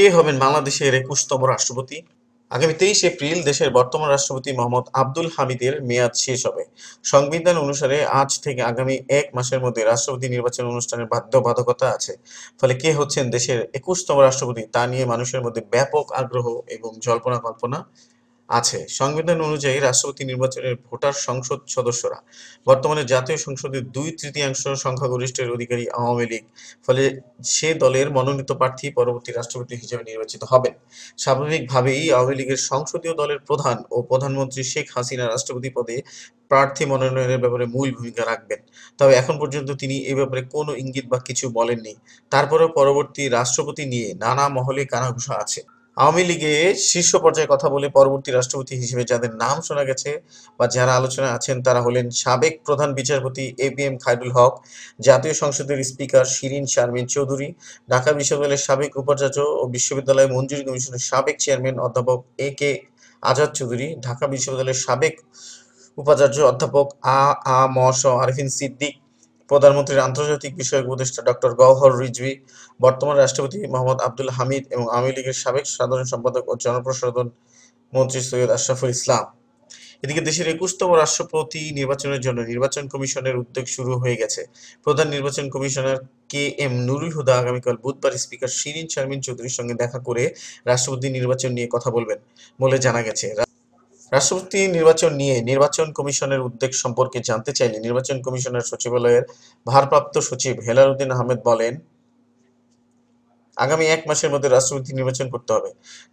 কে হবেন বাংলাদেশের একুশতম রাষ্ট্রপতি আগামী তেইশ এপ্রিল দেশের বর্তমান রাষ্ট্রপতি মোহাম্মদ আব্দুল হামিদের মেয়াদ শেষ হবে সংবিধান অনুসারে আজ থেকে আগামী এক মাসের মধ্যে রাষ্ট্রপতি নির্বাচন অনুষ্ঠানের বাধ্যবাধকতা আছে ফলে কে হচ্ছেন দেশের একুশতম রাষ্ট্রপতি তা নিয়ে মানুষের মধ্যে ব্যাপক আগ্রহ এবং জল্পনা কল্পনা আছে সংবিধান অনুযায়ী রাষ্ট্রপতি নির্বাচনের ভোটার সংসদ সদস্যরা বর্তমানে জাতীয় সংসদের দুই তৃতীয়াংশ সংখ্যাগরিষ্ঠের অধিকারী আওয়ামী লীগ ফলে সে দলের মনোনীত প্রার্থী পরবর্তী রাষ্ট্রপতি হিসেবে নির্বাচিত হবেন স্বাভাবিকভাবেই আওয়ামী লীগের সংসদীয় দলের প্রধান ও প্রধানমন্ত্রী শেখ হাসিনা রাষ্ট্রপতি পদে প্রার্থী মনোনয়নের ব্যাপারে মূল ভূমিকা রাখবেন তবে এখন পর্যন্ত তিনি এ ব্যাপারে কোনো ইঙ্গিত বা কিছু বলেননি তারপরেও পরবর্তী রাষ্ট্রপতি নিয়ে নানা মহলে কানাঘুষা আছে আওয়ামী লীগে শীর্ষ পর্যায়ে কথা বলে পরবর্তী রাষ্ট্রপতি হিসেবে যাদের নাম শোনা গেছে বা যারা আলোচনায় আছেন তারা হলেন সাবেক প্রধান বিচারপতি A B M Khairul Haque জাতীয় সংসদের স্পিকার শিরিন শারমিন চৌধুরী ঢাকা বিশ্ববিদ্যালয়ের সাবেক উপাচার্য ও বিশ্ববিদ্যালয় মঞ্জুরি কমিশনের সাবেক চেয়ারম্যান অধ্যাপক এ কে আজাদ চৌধুরী ঢাকা বিশ্ববিদ্যালয়ের সাবেক উপাচার্য অধ্যাপক আ আ ম স সিদ্দিক প্রধানমন্ত্রীর আন্তর্জাতিক বিষয়ক উপদেষ্টা ডক্টর গওহর রিজভি বর্তমান রাষ্ট্রপতি মোহাম্মদ আব্দুল হামিদ এবং আওয়ামী লীগের সাবেক সাধারণ সম্পাদক ও জনপ্রসাধন মন্ত্রী সৈয়দ আশরাফুল ইসলাম এদিকে দেশের একুশতম রাষ্ট্রপতি নির্বাচনের জন্য নির্বাচন কমিশনের উদ্যোগ শুরু হয়ে গেছে প্রধান নির্বাচন commissioner K M Nurul Huda আগামীকাল বুধবার স্পিকার শিরিন শারমিন চৌধুরীর সঙ্গে দেখা করে রাষ্ট্রপতি নির্বাচন নিয়ে কথা বলবেন বলে জানা গেছে রাষ্ট্রপতি নির্বাচন নিয়ে নির্বাচন কমিশনের উদ্বেগ সম্পর্কে জানতে চাইলে নির্বাচন কমিশনের সচিবালয়ের ভারপ্রাপ্ত সচিব হেলারুদ্দিন আহমেদ বলেন আগামী এক মাসের মধ্যে রাষ্ট্রপতি নির্বাচন করতে হবে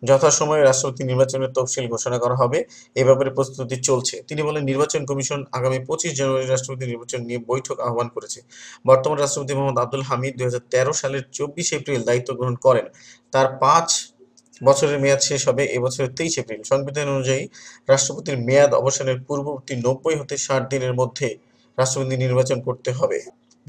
যথাসময়ে রাষ্ট্রপতি নির্বাচনের তফসিল ঘোষণা করা হবে এ ব্যাপারে প্রস্তুতি চলছে তিনি বলেন নির্বাচন কমিশন আগামী পঁচিশ জানুয়ারি রাষ্ট্রপতি নির্বাচন নিয়ে বৈঠক আহ্বান করেছে বর্তমান রাষ্ট্রপতি মোহাম্মদ আব্দুল হামিদ দু সালের চব্বিশ এপ্রিল দায়িত্ব গ্রহণ করেন তার পাঁচ বছরের মেয়াদ শেষ হবে এবছরের তেইশ এপ্রিল সংবিধান অনুযায়ী রাষ্ট্রপতির মেয়াদ অবসানের পূর্ববর্তী নব্বই হতে ষাট দিনের মধ্যে রাষ্ট্রপতি নির্বাচন করতে হবে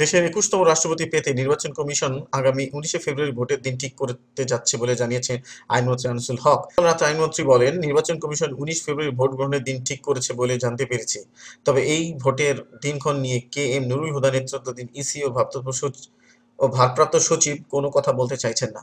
দেশের একুশতম রাষ্ট্রপতি পেতে নির্বাচন কমিশন আগামী উনিশে ফেব্রুয়ারি ভোটের দিন ঠিক করতে যাচ্ছে বলে জানিয়েছেন আইনমন্ত্রী আনিসুল হক রাত আইনমন্ত্রী বলেন নির্বাচন কমিশন উনিশ ফেব্রুয়ারি ভোট গ্রহণের দিন ঠিক করেছে বলে জানতে পেরেছে তবে এই ভোটের দিনক্ষণ নিয়ে কে এম নুরুল হুদা নেতৃত্বাধীন ইসি ও ও ভারপ্রাপ্ত সচিব কোনো কথা বলতে চাইছেন না